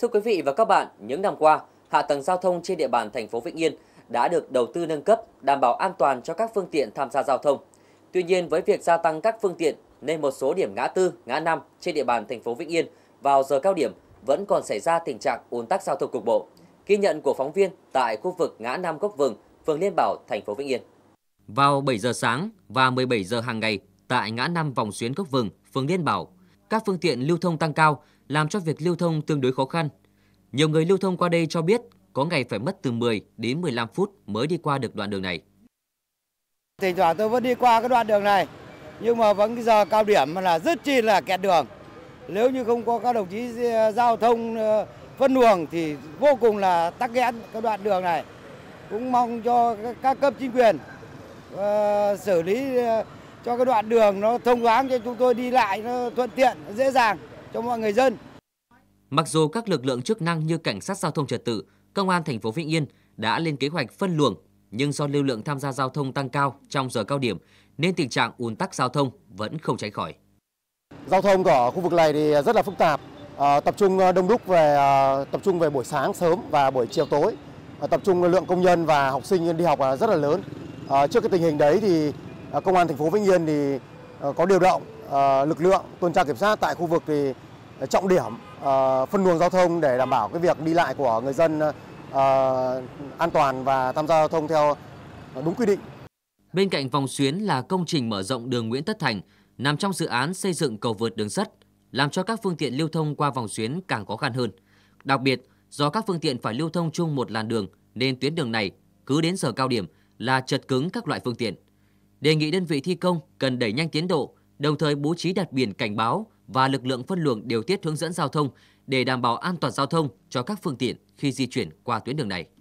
Thưa quý vị và các bạn, những năm qua, hạ tầng giao thông trên địa bàn thành phố Vĩnh Yên đã được đầu tư nâng cấp, đảm bảo an toàn cho các phương tiện tham gia giao thông. Tuy nhiên, với việc gia tăng các phương tiện nên một số điểm ngã tư, ngã năm trên địa bàn thành phố Vĩnh Yên vào giờ cao điểm vẫn còn xảy ra tình trạng ùn tắc giao thông cục bộ. Ghi nhận của phóng viên tại khu vực ngã năm Cốc Vừng, phường Liên Bảo, thành phố Vĩnh Yên. Vào 7 giờ sáng và 17 giờ hàng ngày tại ngã năm vòng xuyến Cốc Vừng, phường Liên Bảo, các phương tiện lưu thông tăng cao làm cho việc lưu thông tương đối khó khăn. Nhiều người lưu thông qua đây cho biết có ngày phải mất từ 10 đến 15 phút mới đi qua được đoạn đường này. Thỉnh thoảng tôi vẫn đi qua cái đoạn đường này, nhưng mà vẫn giờ cao điểm là rất chi là kẹt đường. Nếu như không có các đồng chí ờ, giao thông ờ, phân luồng thì vô cùng là tắc nghẽn cái đoạn đường này. Cũng mong cho các cấp chính quyền uh, xử lý cho cái đoạn đường nó thông thoáng cho chúng tôi đi lại nó thuận tiện, dễ dàng cho mọi người dân. Mặc dù các lực lượng chức năng như cảnh sát giao thông trật tự, công an thành phố Vĩnh Yên đã lên kế hoạch phân luồng, nhưng do lưu lượng tham gia giao thông tăng cao trong giờ cao điểm nên tình trạng ùn tắc giao thông vẫn không tránh khỏi. Giao thông ở khu vực này thì rất là phức tạp, à, tập trung ờ, đông đúc về à, tập trung về buổi sáng sớm và buổi chiều tối, à, tập trung lượng công nhân và học sinh đi học là rất là lớn. À, trước cái tình hình đấy thì à, công an thành phố Vĩnh Yên thì à, có điều động à, lực lượng tuần tra kiểm soát tại khu vực thì trọng điểm ờ, phân luồng giao thông để đảm bảo cái việc đi lại của người dân ờ, an toàn và tham gia giao thông theo đúng quy định. Bên cạnh vòng xuyến là công trình mở rộng đường Nguyễn Tất Thành nằm trong dự án xây dựng cầu vượt đường sắt, làm cho các phương tiện lưu thông qua vòng xuyến càng khó khăn hơn. Đặc biệt, do các phương tiện phải lưu thông chung một làn đường nên tuyến đường này cứ đến giờ cao điểm là chật cứng các loại phương tiện. Đề nghị đơn vị thi công cần đẩy nhanh tiến độ, đồng thời bố trí đặt biển cảnh báo và lực lượng phân luồng điều tiết hướng dẫn giao thông để đảm bảo an toàn giao thông cho các phương tiện khi di chuyển qua tuyến đường này.